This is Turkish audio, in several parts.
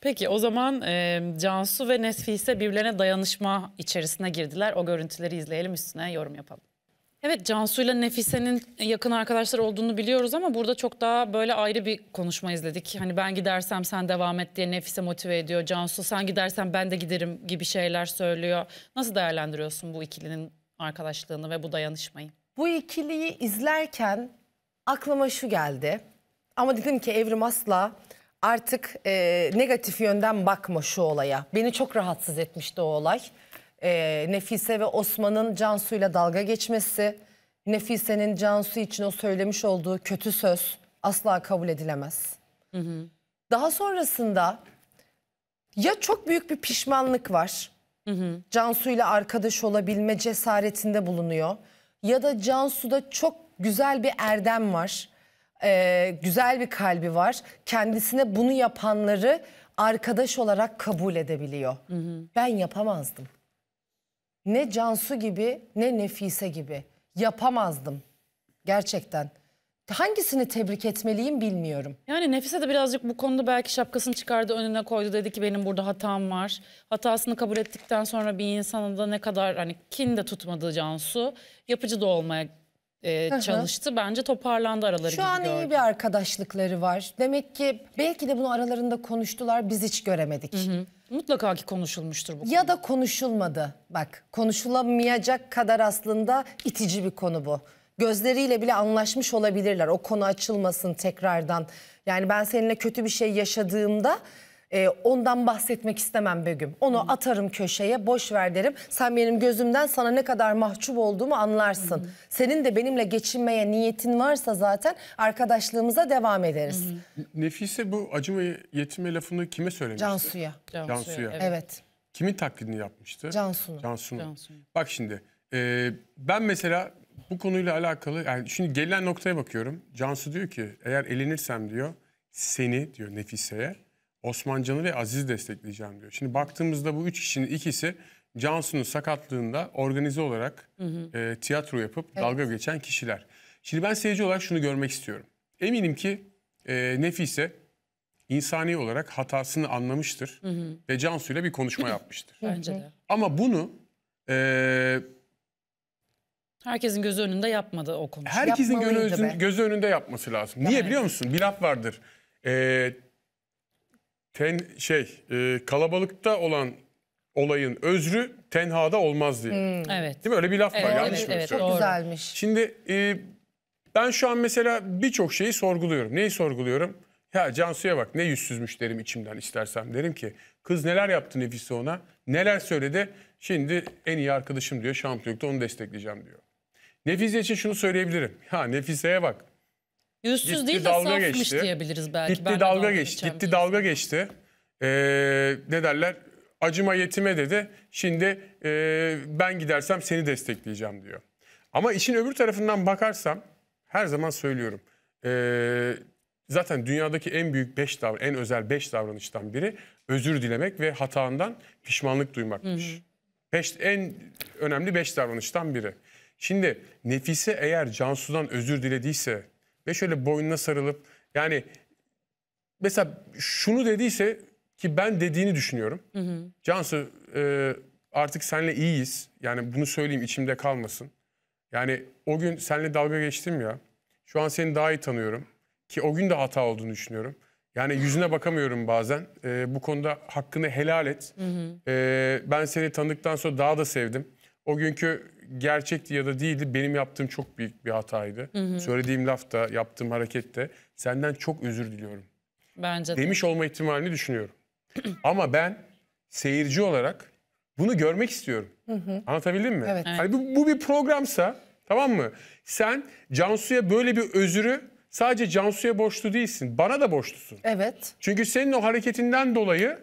Peki o zaman e, Cansu ve Nesfise birbirlerine dayanışma içerisine girdiler. O görüntüleri izleyelim üstüne yorum yapalım. Evet Cansu ile Nefise'nin yakın arkadaşlar olduğunu biliyoruz ama burada çok daha böyle ayrı bir konuşma izledik. Hani ben gidersem sen devam et diye Nefise motive ediyor. Cansu sen gidersen ben de giderim gibi şeyler söylüyor. Nasıl değerlendiriyorsun bu ikilinin arkadaşlığını ve bu dayanışmayı? Bu ikiliyi izlerken aklıma şu geldi. Ama dedim ki Evrim asla artık e, negatif yönden bakma şu olaya. Beni çok rahatsız etmişti o olay. E, Nefise ve Osman'ın Cansu'yla dalga geçmesi, Nefise'nin Cansu için o söylemiş olduğu kötü söz asla kabul edilemez. Hı hı. Daha sonrasında ya çok büyük bir pişmanlık var. Hı hı. Cansu'yla arkadaş olabilme cesaretinde bulunuyor. Ya da Cansu'da çok güzel bir erdem var e, güzel bir kalbi var. Kendisine bunu yapanları arkadaş olarak kabul edebiliyor. Hı hı. Ben yapamazdım. Ne Cansu gibi ne Nefise gibi yapamazdım. Gerçekten. Hangisini tebrik etmeliyim bilmiyorum. Yani Nefise de birazcık bu konuda belki şapkasını çıkardı önüne koydu. Dedi ki benim burada hatam var. Hatasını kabul ettikten sonra bir insana da ne kadar hani kin de tutmadığı Cansu yapıcı da olmaya e, çalıştı. Bence toparlandı araları Şu an gördüm. iyi bir arkadaşlıkları var. Demek ki belki de bunu aralarında konuştular biz hiç göremedik. Mutlaka ki konuşulmuştur bu. Ya da konuşulmadı. Bak konuşulamayacak kadar aslında itici bir konu bu. Gözleriyle bile anlaşmış olabilirler. O konu açılmasın tekrardan. Yani ben seninle kötü bir şey yaşadığımda e, ondan bahsetmek istemem Begüm. Onu Hı. atarım köşeye boş ver derim. Sen benim gözümden sana ne kadar mahcup olduğumu anlarsın. Hı. Senin de benimle geçinmeye niyetin varsa zaten arkadaşlığımıza devam ederiz. Hı. Nefise bu acıma yetinme lafını kime söylemişti? Cansu'ya. Cansu'ya. Cansu'ya. Evet. evet. Kimin taklidini yapmıştı? Cansu'nun. Cansu'nun. Cansu Bak şimdi e, ben mesela bu konuyla alakalı yani şimdi gelen noktaya bakıyorum. Cansu diyor ki eğer elenirsem diyor seni diyor Nefise'ye Osmancan'ı ve Aziz'i destekleyeceğim diyor. Şimdi baktığımızda bu üç kişinin ikisi Cansu'nun sakatlığında organize olarak hı hı. E, tiyatro yapıp evet. dalga geçen kişiler. Şimdi ben seyirci olarak şunu görmek istiyorum. Eminim ki e, Nefise insani olarak hatasını anlamıştır hı hı. ve Cansu'yla bir konuşma yapmıştır. Bence de. Ama bunu e, Herkesin gözü önünde yapmadı o konuşmayı. Herkesin gözü, gözü önünde yapması lazım. Niye biliyor musun? Bir laf vardır. Eee ten şey e, kalabalıkta olan olayın özrü tenhada olmaz diye. Hmm. Evet. Değil mi? Öyle bir laf var. Yanlış mı? evet, söylüyorum? Doğru. Güzelmiş. Şimdi e, ben şu an mesela birçok şeyi sorguluyorum. Neyi sorguluyorum? Ya Cansu'ya bak ne yüzsüzmüş derim içimden istersem. Derim ki kız neler yaptı nefisi ona, neler söyledi. Şimdi en iyi arkadaşım diyor şampiyonlukta onu destekleyeceğim diyor. Nefise için şunu söyleyebilirim. Ya Nefise'ye bak Yüzsüz gitti, değil de dalga safmış geçti. diyebiliriz belki. Gitti ben dalga geçti. Gitti birisi. dalga geçti. Ee, ne derler? Acıma yetime dedi. Şimdi e, ben gidersem seni destekleyeceğim diyor. Ama işin öbür tarafından bakarsam her zaman söylüyorum. E, zaten dünyadaki en büyük beş davran en özel beş davranıştan biri özür dilemek ve hatandan pişmanlık duymakmış. Hı hı. Beş, en önemli beş davranıştan biri. Şimdi Nefise eğer Cansu'dan özür dilediyse ve şöyle boynuna sarılıp yani mesela şunu dediyse ki ben dediğini düşünüyorum. Hı hı. Cansu e, artık seninle iyiyiz. Yani bunu söyleyeyim içimde kalmasın. Yani o gün seninle dalga geçtim ya. Şu an seni daha iyi tanıyorum. Ki o gün de hata olduğunu düşünüyorum. Yani yüzüne bakamıyorum bazen. E, bu konuda hakkını helal et. Hı hı. E, ben seni tanıdıktan sonra daha da sevdim. O günkü gerçekti ya da değildi benim yaptığım çok büyük bir hataydı. Hı hı. Söylediğim lafta, yaptığım harekette senden çok özür diliyorum. Bence de. Demiş olma ihtimalini düşünüyorum. Ama ben seyirci olarak bunu görmek istiyorum. Hı hı. Anlatabildim mi? Evet. Hani bu, bu bir programsa tamam mı? Sen Cansu'ya böyle bir özürü sadece Cansu'ya borçlu değilsin. Bana da borçlusun. Evet. Çünkü senin o hareketinden dolayı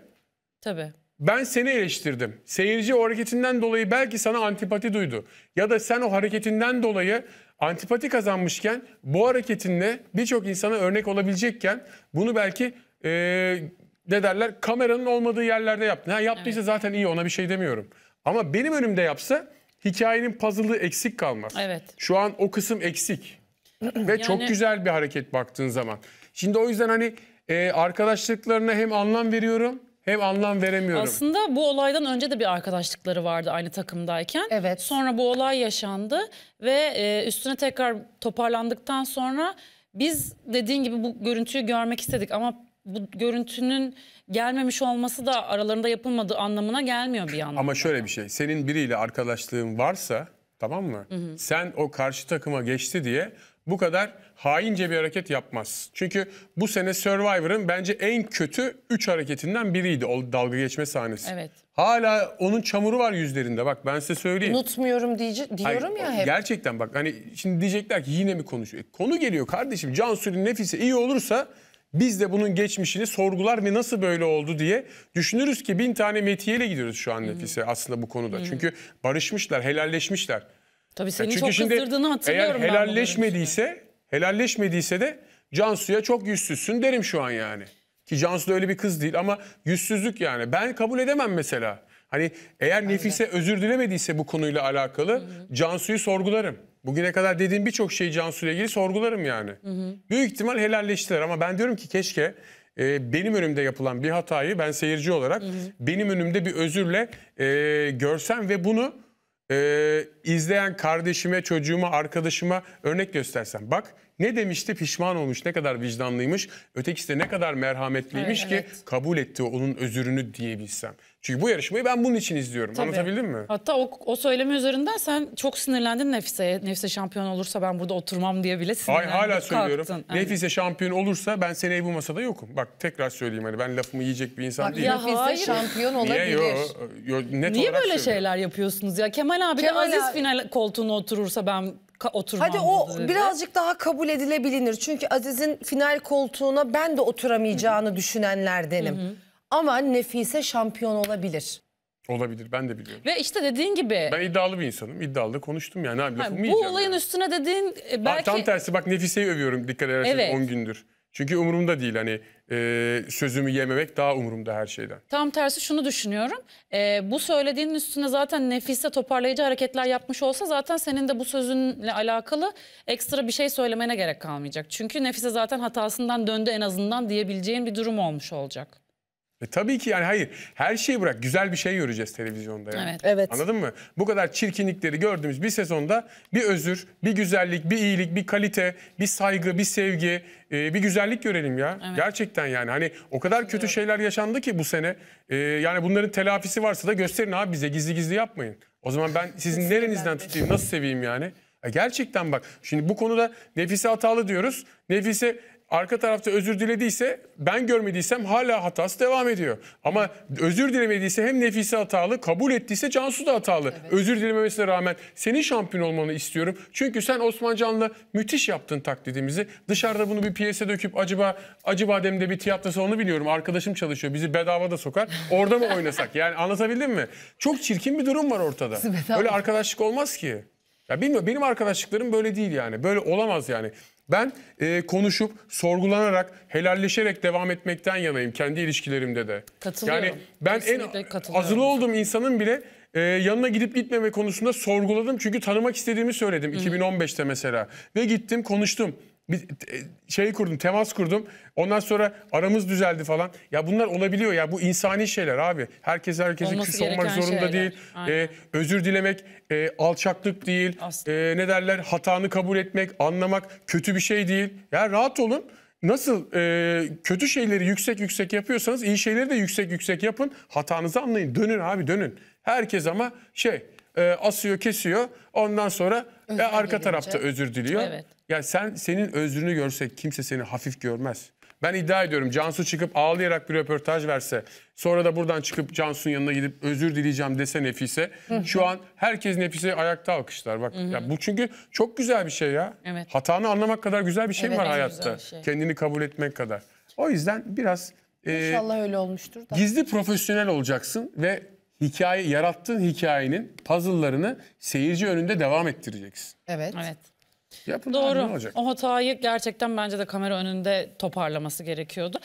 Tabii ben seni eleştirdim. Seyirci o hareketinden dolayı belki sana antipati duydu. Ya da sen o hareketinden dolayı antipati kazanmışken bu hareketinle birçok insana örnek olabilecekken bunu belki e, ne derler kameranın olmadığı yerlerde yaptın. Ha, yaptıysa evet. zaten iyi ona bir şey demiyorum. Ama benim önümde yapsa hikayenin puzzle'ı eksik kalmaz. Evet. Şu an o kısım eksik. Ve yani... çok güzel bir hareket baktığın zaman. Şimdi o yüzden hani e, arkadaşlıklarına hem anlam veriyorum hem anlam veremiyorum. Aslında bu olaydan önce de bir arkadaşlıkları vardı aynı takımdayken. Evet. Sonra bu olay yaşandı ve e, üstüne tekrar toparlandıktan sonra biz dediğin gibi bu görüntüyü görmek istedik ama bu görüntünün gelmemiş olması da aralarında yapılmadığı anlamına gelmiyor bir yandan. Ama şöyle bir şey. Senin biriyle arkadaşlığın varsa tamam mı? Hı hı. Sen o karşı takıma geçti diye bu kadar haince bir hareket yapmaz. Çünkü bu sene Survivor'ın bence en kötü 3 hareketinden biriydi o dalga geçme sahnesi. Evet. Hala onun çamuru var yüzlerinde bak ben size söyleyeyim. Unutmuyorum diyece- diyorum Hayır, ya hep. Gerçekten bak hani şimdi diyecekler ki yine mi konuşuyor? E, konu geliyor kardeşim Cansu'nun nefisi iyi olursa biz de bunun geçmişini sorgular ve nasıl böyle oldu diye düşünürüz ki bin tane metiyeyle gidiyoruz şu an Nefise aslında bu konuda. Çünkü barışmışlar, helalleşmişler. Tabii e, seni çok kızdırdığını hatırlıyorum Eğer bunların helalleşmediyse Helalleşmediyse de Cansu'ya çok yüzsüzsün derim şu an yani. Ki Cansu da öyle bir kız değil ama yüzsüzlük yani. Ben kabul edemem mesela. Hani eğer Aynen. Nefise özür dilemediyse bu konuyla alakalı hı hı. Cansu'yu sorgularım. Bugüne kadar dediğim birçok şeyi Cansu ile ilgili sorgularım yani. Hı hı. Büyük ihtimal helalleştiler ama ben diyorum ki keşke e, benim önümde yapılan bir hatayı ben seyirci olarak hı hı. benim önümde bir özürle e, görsem ve bunu e, izleyen kardeşime, çocuğuma, arkadaşıma örnek göstersem. Bak ne demişti? Pişman olmuş. Ne kadar vicdanlıymış. Ötekisi de ne kadar merhametliymiş evet, ki evet. kabul etti onun özürünü diyebilsem. Çünkü bu yarışmayı ben bunun için izliyorum. Tabii. Anlatabildim mi? Hatta o, o söyleme üzerinden sen çok sinirlendin Nefise'ye. Nefise şampiyon olursa ben burada oturmam diye bile sinirlendin. Hayır hala söylüyorum. Kalktın. Nefise yani. şampiyon olursa ben seneye bu masada yokum. Bak tekrar söyleyeyim hani ben lafımı yiyecek bir insan Bak, değilim. Ya Nefise hayır. şampiyon olabilir. Niye, yo, yo, net Niye böyle söylüyorum. şeyler yapıyorsunuz ya? Kemal abi Kemal de Aziz abi... final koltuğuna oturursa ben oturmam. Hadi o dedi. birazcık daha kabul edilebilir. Çünkü Aziz'in final koltuğuna ben de oturamayacağını Hı -hı. düşünenlerdenim. Hı -hı. Ama Nefise şampiyon olabilir. Olabilir ben de biliyorum. Ve işte dediğin gibi. Ben iddialı bir insanım. İddialı konuştum yani abi lafımı yani, Bu olayın yani. üstüne dediğin e, belki. Ha, tam tersi bak Nefise'yi övüyorum dikkat ederseniz evet. 10 gündür. Çünkü umurumda değil hani e, sözümü yememek daha umurumda her şeyden. Tam tersi şunu düşünüyorum. E, bu söylediğinin üstüne zaten Nefise toparlayıcı hareketler yapmış olsa zaten senin de bu sözünle alakalı ekstra bir şey söylemene gerek kalmayacak. Çünkü Nefise zaten hatasından döndü en azından diyebileceğin bir durum olmuş olacak. E tabii ki yani hayır. Her şeyi bırak. Güzel bir şey göreceğiz televizyonda yani. Evet. evet. Anladın mı? Bu kadar çirkinlikleri gördüğümüz bir sezonda bir özür, bir güzellik, bir iyilik, bir kalite, bir saygı, bir sevgi, e, bir güzellik görelim ya. Evet. Gerçekten yani hani o kadar Biliyorum. kötü şeyler yaşandı ki bu sene. E, yani bunların telafisi varsa da gösterin abi bize gizli gizli yapmayın. O zaman ben sizin nerenizden tutayım, nasıl seveyim yani? E, gerçekten bak. Şimdi bu konuda Nefise hatalı diyoruz. Nefise arka tarafta özür dilediyse ben görmediysem hala hatası devam ediyor. Ama özür dilemediyse hem Nefise hatalı, kabul ettiyse Cansu da hatalı. Evet. Özür dilememesine rağmen senin şampiyon olmanı istiyorum. Çünkü sen Osmancan'la müthiş yaptın taklidimizi. Dışarıda bunu bir piyese döküp acaba acaba Badem'de bir tiyatro salonu biliyorum. Arkadaşım çalışıyor. Bizi bedava da sokar. Orada mı oynasak? Yani anlatabildim mi? Çok çirkin bir durum var ortada. Öyle arkadaşlık olmaz ki. Ya bilmiyorum benim arkadaşlıklarım böyle değil yani. Böyle olamaz yani. Ben e, konuşup, sorgulanarak, helalleşerek devam etmekten yanayım kendi ilişkilerimde de. Katılıyorum. Yani ben Kesinlikle en azılı olduğum insanın bile e, yanına gidip gitmeme konusunda sorguladım. Çünkü tanımak istediğimi söyledim Hı -hı. 2015'te mesela. Ve gittim konuştum bir e, şey kurdum, temas kurdum. Ondan sonra aramız düzeldi falan. Ya bunlar olabiliyor ya. Bu insani şeyler abi. Herkes herkese küs olmak zorunda şeyler. değil. Ee, özür dilemek e, alçaklık değil. E, ne derler? Hatanı kabul etmek, anlamak kötü bir şey değil. Ya rahat olun. Nasıl e, kötü şeyleri yüksek yüksek yapıyorsanız iyi şeyleri de yüksek yüksek yapın. Hatanızı anlayın. Dönün abi dönün. Herkes ama şey e, asıyor, kesiyor. Ondan sonra e, arka tarafta özür diliyor. Evet. Ya sen senin özrünü görsek kimse seni hafif görmez. Ben iddia ediyorum Cansu çıkıp ağlayarak bir röportaj verse sonra da buradan çıkıp Cansu'nun yanına gidip özür dileyeceğim dese Nefise. şu an herkes Nefise ayakta alkışlar. Bak ya bu çünkü çok güzel bir şey ya. Evet. Hatanı anlamak kadar güzel bir şey Evet, var hayatta. şey. Kendini kabul etmek kadar. O yüzden biraz e, İnşallah öyle olmuştur da. Gizli profesyonel olacaksın ve hikaye yarattığın hikayenin puzzle'larını seyirci önünde devam ettireceksin. Evet. Evet. Yapın Doğru. ne olacak? O hatayı gerçekten bence de kamera önünde toparlaması gerekiyordu.